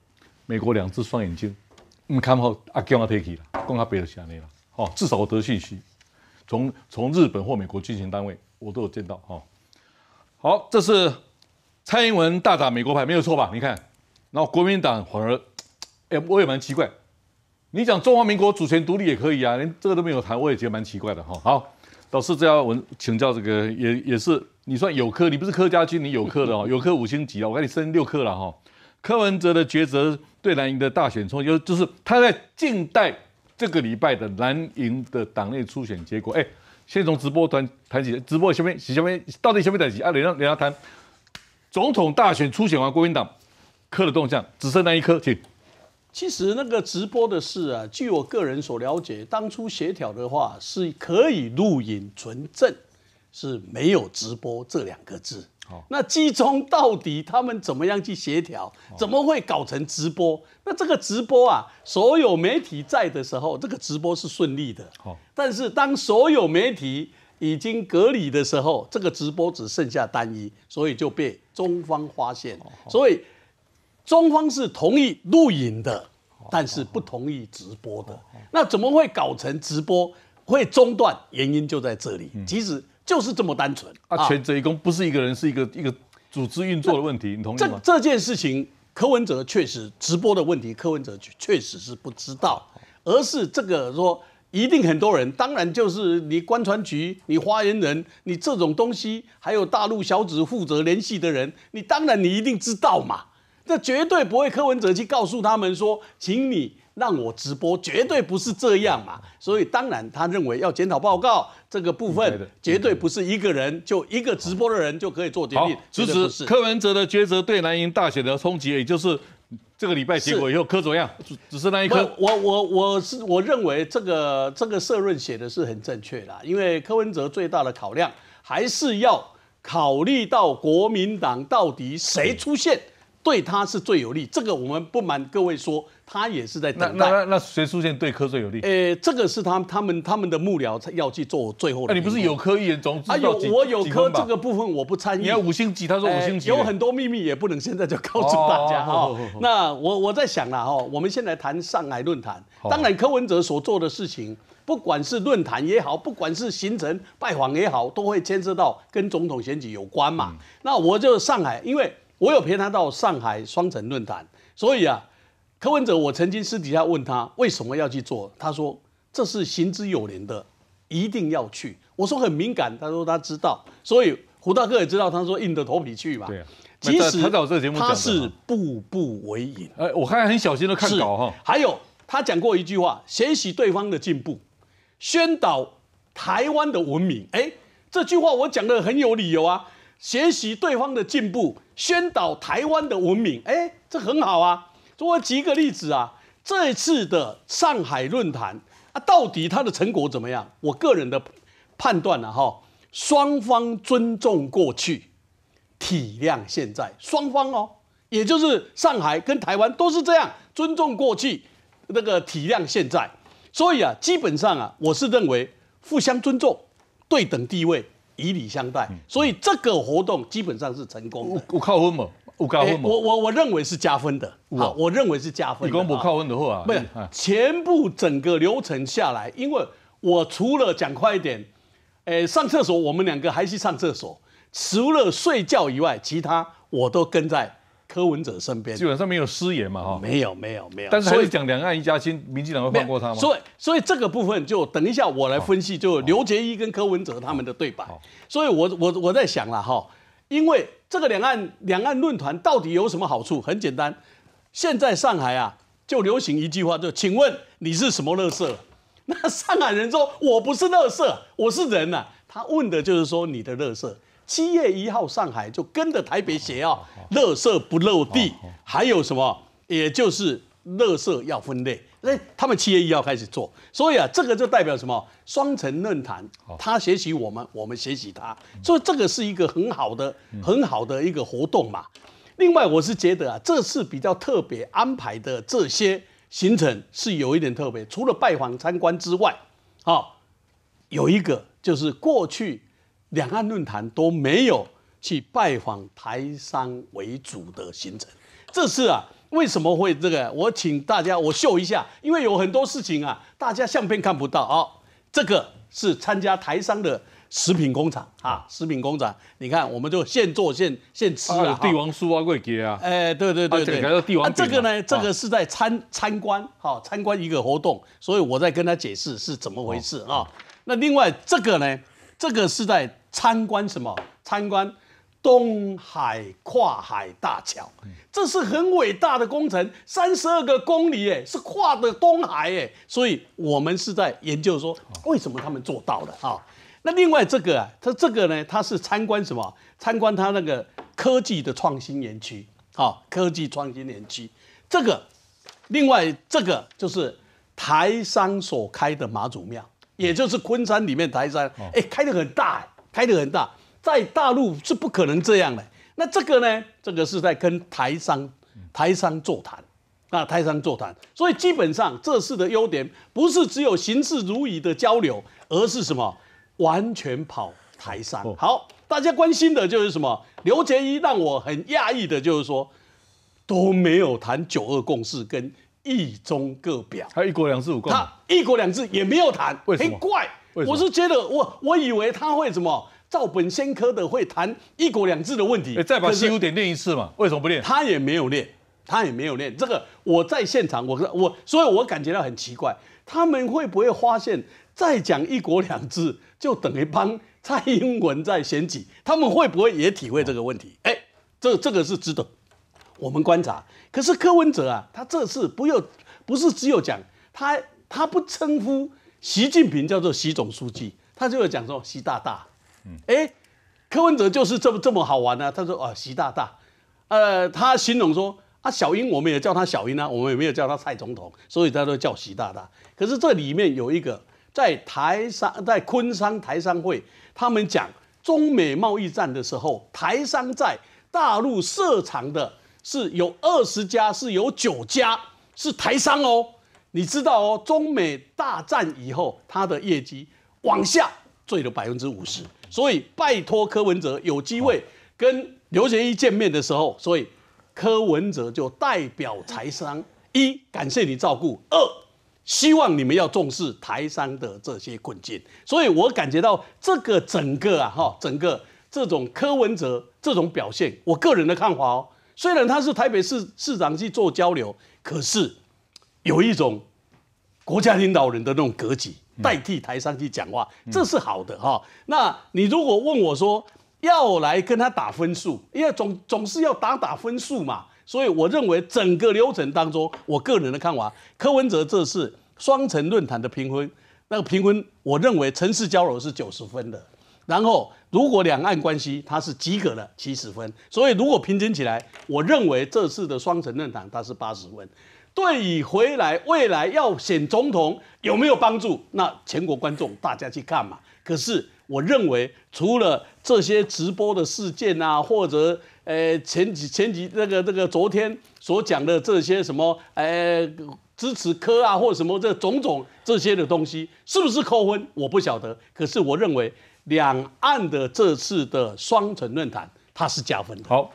美国两只双眼睛，嗯，看好阿姜阿 e 去了，讲阿白就死安尼啦，吼至少我得信息，从从日本或美国军情单位我都有见到，哈好，这是蔡英文大打美国牌没有错吧？你看，然后国民党反而，哎我也蛮奇怪，你讲中华民国主权独立也可以啊，连这个都没有谈，我也觉得蛮奇怪的哈好。老师，这要我请教这个也也是，你算有科，你不是科家军，你有科的哦，有科五星级哦，我给你升六科了哈。柯文哲的抉择对蓝营的大选冲击，就是他在近代这个礼拜的蓝营的党内初选结果。哎，先从直播团谈起，直播下面，下面到底下面等几啊？让你让他谈总统大选初选完，国民党科的动向，只剩那一科，请。其实那个直播的事啊，据我个人所了解，当初协调的话是可以录影存证，是没有直播这两个字。那基中到底他们怎么样去协调？怎么会搞成直播？那这个直播啊，所有媒体在的时候，这个直播是顺利的。但是当所有媒体已经隔离的时候，这个直播只剩下单一，所以就被中方发现。所以。中方是同意录影的，但是不同意直播的。那怎么会搞成直播会中断？原因就在这里，其实就是这么单纯。啊，全责一公不是一个人，是一个一个组织运作的问题。你同意吗？这这件事情，柯文哲确实直播的问题，柯文哲确实是不知道，而是这个说一定很多人，当然就是你关传局、你发言人、你这种东西，还有大陆小子负责联系的人，你当然你一定知道嘛。这绝对不会，柯文哲去告诉他们说，请你让我直播，绝对不是这样嘛。所以当然，他认为要检讨报告这个部分，绝对不是一个人就一个直播的人就可以做决定。只是柯文哲的抉择对南瀛大选的冲击，也就是这个礼拜结果以后，柯怎样？只是那一颗。我我我是我认为这个这个社论写的是很正确的，因为柯文哲最大的考量还是要考虑到国民党到底谁出现。对他是最有利，这个我们不瞒各位说，他也是在等待。那那那谁出现对柯最有利？诶，这个是他他们他们的幕僚要去做最后。那你不是有科议员总？啊，有我有科这个部分我不参与。你要五星级，他说五星级。有很多秘密也不能现在就告诉大家哈。那我我在想了哈，我们现在谈上海论坛，当然柯文哲所做的事情，不管是论坛也好，不管是行程拜访也好，都会牵涉到跟总统选举有关嘛。那我就上海，因为。我有陪他到上海双城论坛，所以啊，柯文哲，我曾经私底下问他为什么要去做，他说这是行之有年的，一定要去。我说很敏感，他说他知道，所以胡大哥也知道，他说硬着头皮去嘛。即使他是步步为营，哎，我看来很小心的看稿哈。还有他讲过一句话，学习对方的进步，宣导台湾的文明。哎，这句话我讲的很有理由啊。学习对方的进步，宣导台湾的文明，哎，这很好啊。我举一个例子啊，这一次的上海论坛啊，到底它的成果怎么样？我个人的判断呢，哈，双方尊重过去，体谅现在，双方哦，也就是上海跟台湾都是这样尊重过去，那个体谅现在，所以啊，基本上啊，我是认为互相尊重，对等地位。以礼相待，所以这个活动基本上是成功的。有扣分吗？有加分吗？我我我认为是加分的。好，我认为是加分。你光不扣分的话，不是全部整个流程下来，因为我除了讲快一点，诶，上厕所我们两个还是上厕所，除了睡觉以外，其他我都跟在。柯文哲身边基本上没有失言嘛，哈，没有没有没有。但是所以讲两岸一家亲，民进党会放过他吗？所以所以这个部分就等一下我来分析，就刘杰一跟柯文哲他们的对白。所以，我我我在想了哈，因为这个两岸两岸论坛到底有什么好处？很简单，现在上海啊就流行一句话，就请问你是什么垃圾？那上海人说我不是垃圾，我是人呐。他问的就是说你的垃圾。七月一号，上海就跟着台北学啊，垃圾不落地，还有什么，也就是垃圾要分类。那他们七月一号开始做，所以啊，这个就代表什么？双城论坛，他学习我们，我们学习他，所以这个是一个很好的、很好的一个活动嘛。另外，我是觉得啊，这次比较特别安排的这些行程是有一点特别，除了拜访参观之外，好，有一个就是过去。两岸论坛都没有去拜访台商为主的行程，这次啊，为什么会这个？我请大家我秀一下，因为有很多事情啊，大家相片看不到啊。这个是参加台商的食品工厂啊，食品工厂，你看，我们就现做现现吃啊。帝王酥啊，贵姐啊。哎，对对对对。这个帝王。这个呢，这个是在参参观，好参观一个活动，所以我在跟他解释是怎么回事啊。那另外这个呢？这个是在参观什么？参观东海跨海大桥，这是很伟大的工程，三十二个公里，哎，是跨的东海，哎，所以我们是在研究说，为什么他们做到了啊？那另外这个啊，它这个呢，它是参观什么？参观它那个科技的创新园区，啊，科技创新园区。这个，另外这个就是台商所开的妈祖庙。也就是昆山里面台商，哎，开得很大，开得很大，在大陆是不可能这样的。那这个呢？这个是在跟台商、台商座谈，那台商座谈，所以基本上这次的优点不是只有形式如雨的交流，而是什么？完全跑台商。好，大家关心的就是什么？刘杰一让我很讶异的，就是说都没有谈九二共识跟。一中各表，他一国两制，他一国两制也没有谈，为什么？怪，我是觉得我我以为他会什么照本宣科的会谈一国两制的问题，再把西湖点练一次嘛？为什么不练？他也没有练，他也没有练。这个我在现场，我我，所以我感觉到很奇怪，他们会不会发现再讲一国两制就等于帮蔡英文在选举？他们会不会也体会这个问题？哎，这这个是值得。我们观察，可是柯文哲啊，他这次不有不是只有讲他他不称呼习近平叫做习总书记，他就有讲说习大大。嗯，哎，柯文哲就是这么这么好玩呢。他说啊，习大大，呃，他形容说啊，小英我们也叫他小英啊，我们也没有叫他蔡总统，所以他都叫习大大。可是这里面有一个在台商在昆山台商会，他们讲中美贸易战的时候，台商在大陆设厂的。是有二十家，是有九家是台商哦。你知道哦，中美大战以后，他的业绩往下坠了百分之五十。所以拜托柯文哲有机会跟刘学一见面的时候，所以柯文哲就代表财商一感谢你照顾，二希望你们要重视台商的这些困境。所以我感觉到这个整个啊哈，整个这种柯文哲这种表现，我个人的看法哦。虽然他是台北市市长去做交流，可是有一种国家领导人的那种格局，代替台商去讲话，这是好的哈。那你如果问我说要来跟他打分数，因为总总是要打打分数嘛，所以我认为整个流程当中，我个人的看法，柯文哲这次双城论坛的评分，那个评分，我认为城市交流是九十分的。然后，如果两岸关系它是及格的七十分，所以如果平均起来，我认为这次的双城论坛它是八十分。对于回来未来要选总统有没有帮助？那全国观众大家去看嘛。可是我认为，除了这些直播的事件啊，或者呃前几前几那个那个昨天所讲的这些什么呃支持科啊或什么这种种这些的东西，是不是扣分我不晓得。可是我认为。两岸的这次的双城论坛，它是加分的。好，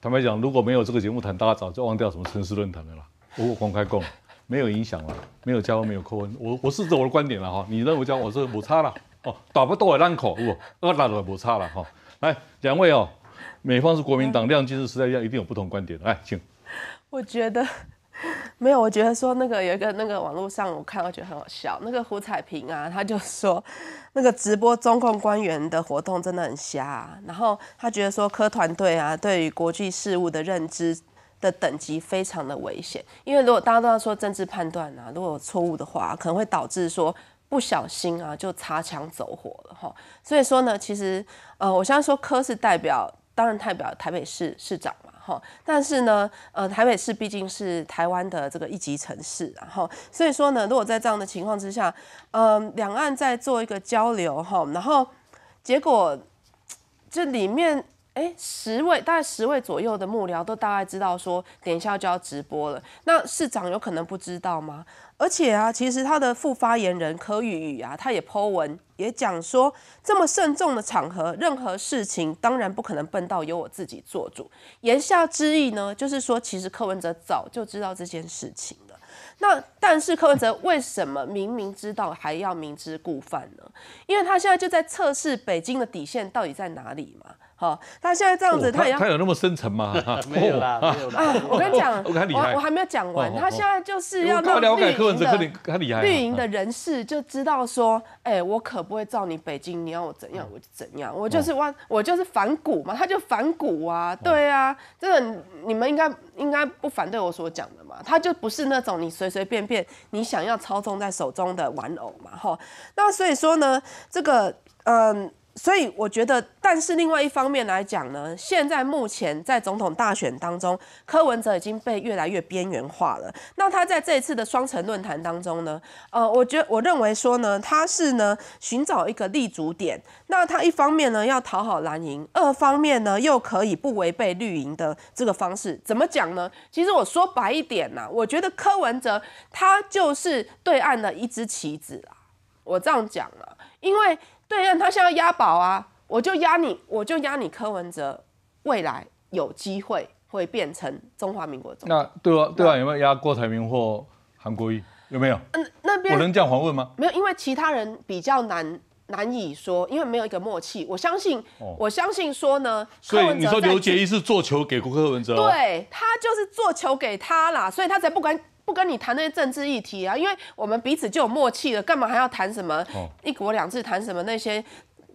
坦白讲，如果没有这个节目谈，大家早就忘掉什么城市论坛了啦。我公开供，没有影响了，没有加分，没有扣分。我我试着我的观点了哈，你认为加我是抹差了哦，打不到我烂口，我那大总统抹差了哈。来，两位哦，美方是国民党，亮剑是时代一样一定有不同观点。来，请，我觉得。没有，我觉得说那个有一个那个网络上我看，我觉得很好笑。那个胡彩萍啊，他就说那个直播中共官员的活动真的很瞎。然后他觉得说柯团队啊，对于国际事务的认知的等级非常的危险。因为如果大家都要说政治判断啊，如果有错误的话，可能会导致说不小心啊就擦枪走火了哈。所以说呢，其实呃，我现在说柯是代表，当然代表台北市市长哈，但是呢，呃，台北市毕竟是台湾的这个一级城市，然后所以说呢，如果在这样的情况之下，嗯，两岸在做一个交流，哈，然后结果这里面，哎，十位大概十位左右的幕僚都大概知道说，等一下就要直播了，那市长有可能不知道吗？而且啊，其实他的副发言人柯宇宇啊，他也 Po 文也讲说，这么慎重的场合，任何事情当然不可能笨到由我自己做主。言下之意呢，就是说，其实柯文哲早就知道这件事情了。那但是柯文哲为什么明明知道还要明知故犯呢？因为他现在就在测试北京的底线到底在哪里嘛。好，他现在这样子，他有他有那么深沉吗？没有啦，有啊，我跟你讲，我我还没有讲完，他现在就是要让绿营的人士就知道说，哎，我可不会照你北京，你要我怎样我就怎样，我就是弯，我就是反骨嘛，他就反骨啊，对啊，这个你们应该应该不反对我所讲的嘛，他就不是那种你随随便便你想要操纵在手中的玩偶嘛，哈，那所以说呢，这个嗯。所以我觉得，但是另外一方面来讲呢，现在目前在总统大选当中，柯文哲已经被越来越边缘化了。那他在这一次的双城论坛当中呢，呃，我觉我认为说呢，他是呢寻找一个立足点。那他一方面呢要讨好蓝营，二方面呢又可以不违背绿营的这个方式。怎么讲呢？其实我说白一点呐，我觉得柯文哲他就是对岸的一支棋子啊。我这样讲了，因为。对呀，他现在押宝啊，我就押你，我就押你柯文哲，未来有机会会变成中华民国总统。那对啊，对啊，有没有押郭台铭或韩国瑜？有没有？嗯，那边我能这样反问吗？没有，因为其他人比较难难以说，因为没有一个默契。我相信，我相信说呢。所以你说刘杰一，是做球给郭柯文哲？对，他就是做球给他啦，所以他才不管。不跟你谈那些政治议题啊，因为我们彼此就有默契了，干嘛还要谈什么一国两制，谈什么那些？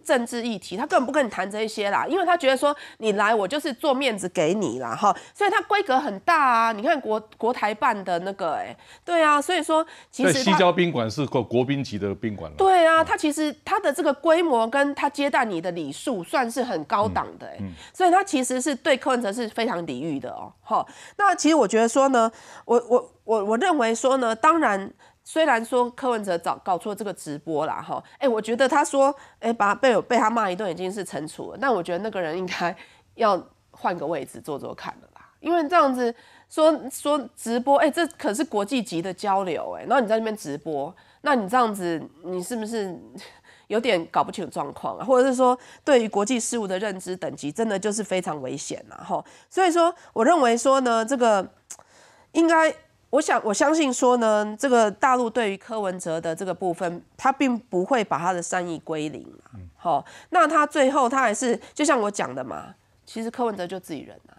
政治议题，他根本不跟你谈这些啦，因为他觉得说你来，我就是做面子给你啦，哈，所以他规格很大啊。你看国国台办的那个，哎，对啊，所以说实西郊宾馆是国国宾级的宾馆了。对啊，它其实它的这个规模跟它接待你的礼数算是很高档的哎，所以他其实是对柯文哲是非常礼遇的哦。哈，那其实我觉得说呢，我我我我认为说呢，当然。虽然说柯文哲早搞错这个直播啦，哈，哎，我觉得他说，哎，把被被他骂一顿已经是惩处了，但我觉得那个人应该 要换个位置坐坐看了啦，因为这样子说说直播，哎，这可是国际级的交流，哎，然后你在那边直播，那你这样子，你是不是 有点搞不清状况啊？或者是说，对于国际事务的认知等级，真的就是非常危险呐，哈，所以说，我认为说呢，这个应该。我想，我相信说呢，这个大陆对于柯文哲的这个部分，他并不会把他的善意归零嘛。好，那他最后他还是就像我讲的嘛，其实柯文哲就自己人啊。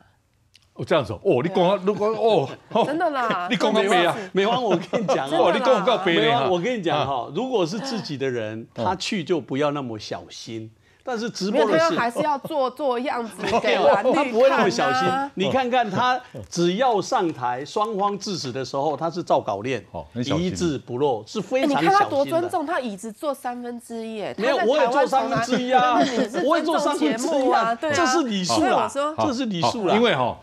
我这样子哦，你讲刚如果哦，真的啦，你刚刚没啊，没完。我跟你讲 哦，你刚刚白了。我跟你讲哈，如果是自己的人，他去就不要那么小心。但是直播的事，他还是要做做样子 给那么小心。你看看他，只要上台双方致辞的时候，他是照稿练，一字不漏，是非常。你看他多尊重，他椅子坐三分之一，哎，没有，我也坐三分之一啊，我也坐三分之一啊，这是礼数啊，这是礼数啊。因为哈，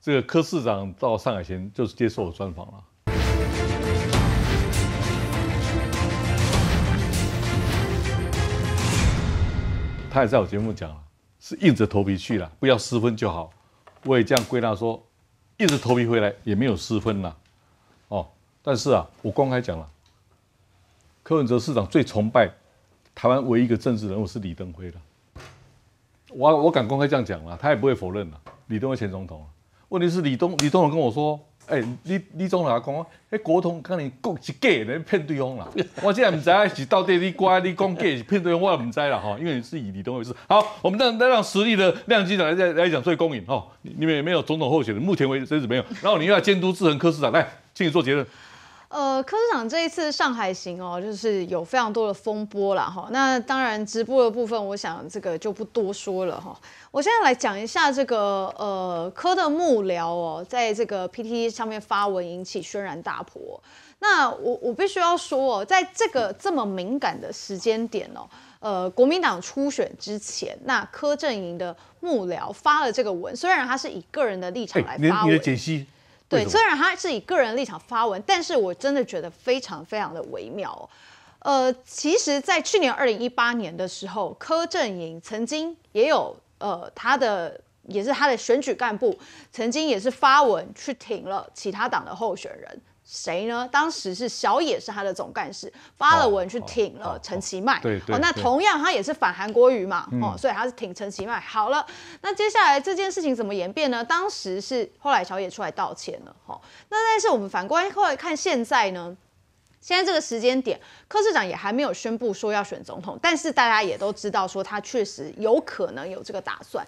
这个柯市长到上海前就是接受我专访了。他也在我节目讲了，是硬着头皮去了，不要失分就好。我也这样归纳说，硬着头皮回来也没有失分了，哦。但是啊，我公开讲了，柯文哲市长最崇拜台湾唯一一个政治人物是李登辉了。我我敢公开这样讲了，他也不会否认了。李登辉前总统，问题是李东李东统跟我说。哎，你你总来讲啊，国通跟你讲是假的，骗对方啦。我现在唔知是到底你讲你讲假是骗对方，我也唔知啦哈。因为是以你东为是。好，我们让再让实力的亮记者来再来讲最公允哈。你们有没有总统候选人？目前为止真是没有。然后你又要监督智能科市长来，请你做结论。呃，柯市长这一次上海行哦，就是有非常多的风波了哈。那当然直播的部分，我想这个就不多说了哈。我现在来讲一下这个呃，柯的幕僚哦，在这个 PTT 上面发文引起轩然大波。那我我必须要说哦，在这个这么敏感的时间点哦，呃，国民党初选之前，那柯阵营的幕僚发了这个文，虽然他是以个人的立场来发，你的你的解析。对，虽然他是以个人立场发文，但是我真的觉得非常非常的微妙。呃，其实，在去年二零一八年的时候，柯震云曾经也有呃他的，也是他的选举干部，曾经也是发文去挺了其他党的候选人。谁呢？当时是小野是他的总干事，发了文去挺了陈其迈。对，哦，那同样他也是反韩国瑜嘛，哦，所以他是挺陈其迈。好了，那接下来这件事情怎么演变呢？当时是后来小野出来道歉了，哈。那但是我们反后来看现在呢，现在这个时间点，柯市长也还没有宣布说要选总统，但是大家也都知道说他确实有可能有这个打算。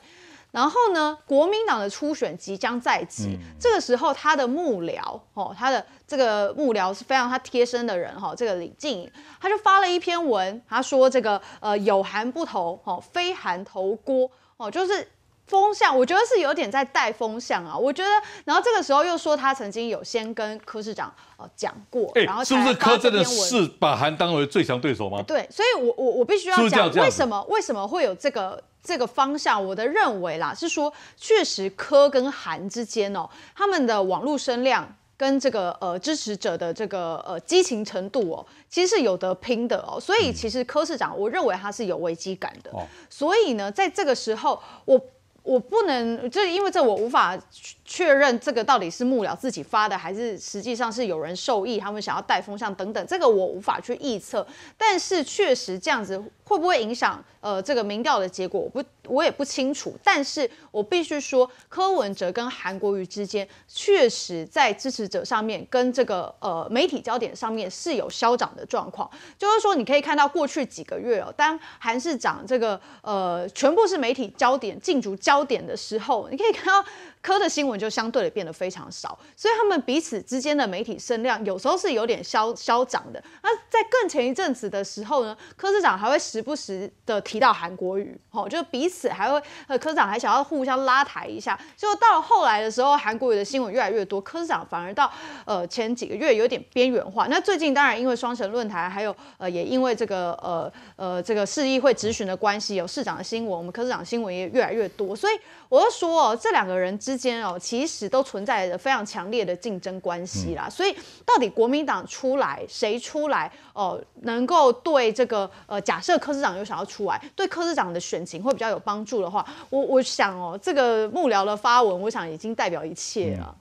然后呢，国民党的初选即将在即，这个时候他的幕僚哦，他的这个幕僚是非常他贴身的人哈，这个李静颖，他就发了一篇文，他说这个呃有韩不投哦，非韩投郭哦，就是风向，我觉得是有点在带风向啊，我觉得，然后这个时候又说他曾经有先跟柯市长哦讲过，然后是不是柯真的是把韩当为最强对手吗？对，所以我我我必须要讲为什么为什么会有这个。这个方向，我的认为啦，是说确实柯跟韩之间哦，他们的网络声量跟这个呃支持者的这个呃激情程度哦，其实是有得拼的哦。所以其实柯市长，我认为他是有危机感的。所以呢，在这个时候，我我不能，是因为这我无法确认这个到底是幕僚自己发的，还是实际上是有人授意，他们想要带风向等等，这个我无法去预测。但是确实这样子。会不会影响呃这个民调的结果？我不我也不清楚，但是我必须说，柯文哲跟韩国瑜之间确实在支持者上面跟这个呃媒体焦点上面是有消长的状况。就是说，你可以看到过去几个月哦，当韩市长这个呃全部是媒体焦点进驻焦点的时候，你可以看到柯的新闻就相对的变得非常少，所以他们彼此之间的媒体声量有时候是有点消消长的。那在更前一阵子的时候呢，柯市长还会。时不时的提到韩国语，哦，就彼此还会呃科长还想要互相拉抬一下，就到后来的时候，韩国语的新闻越来越多，科长反而到呃前几个月有点边缘化。那最近当然因为双城论坛，还有呃也因为这个呃呃这个市议会质询的关系，有市长的新闻，我们科长新闻也越来越多。所以我就说哦，这两个人之间哦，其实都存在着非常强烈的竞争关系啦。所以到底国民党出来谁出来哦，能够对这个呃假设。科市长有想要出来，对科市长的选情会比较有帮助的话，我我想哦，这个幕僚的发文，我想已经代表一切了。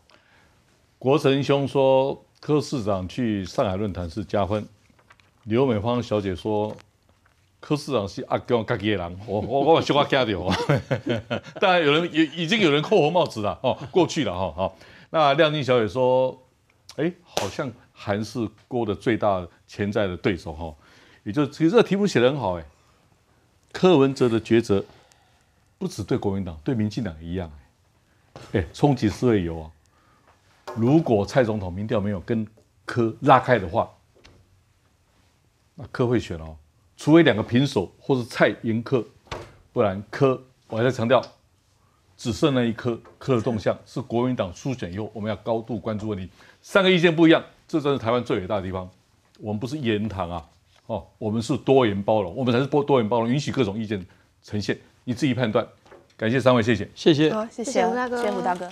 国成兄说柯市长去上海论坛是加分。刘美芳小姐说柯市长是阿公家己的人，我我我把我加掉。啊。当然有人也已经有人扣红帽子了，哦，过去了哈。好，那亮晶小姐说，哎，好像韩是郭的最大潜在的对手哈。也就其实这个题目写得很好，哎，柯文哲的抉择，不止对国民党，对民进党一样，哎，冲劲是有啊。如果蔡总统民调没有跟柯拉开的话，那柯会选哦。除非两个平手，或是蔡赢柯，不然柯，我还在强调，只剩那一颗柯的动向是国民党初选后我们要高度关注问题。三个意见不一样，这真是台湾最伟大的地方。我们不是言堂啊。哦，我们是多元包容，我们才是多多元包容，允许各种意见呈现，你自己判断。感谢三位，谢谢，谢谢，谢谢吴大哥，谢吴大哥。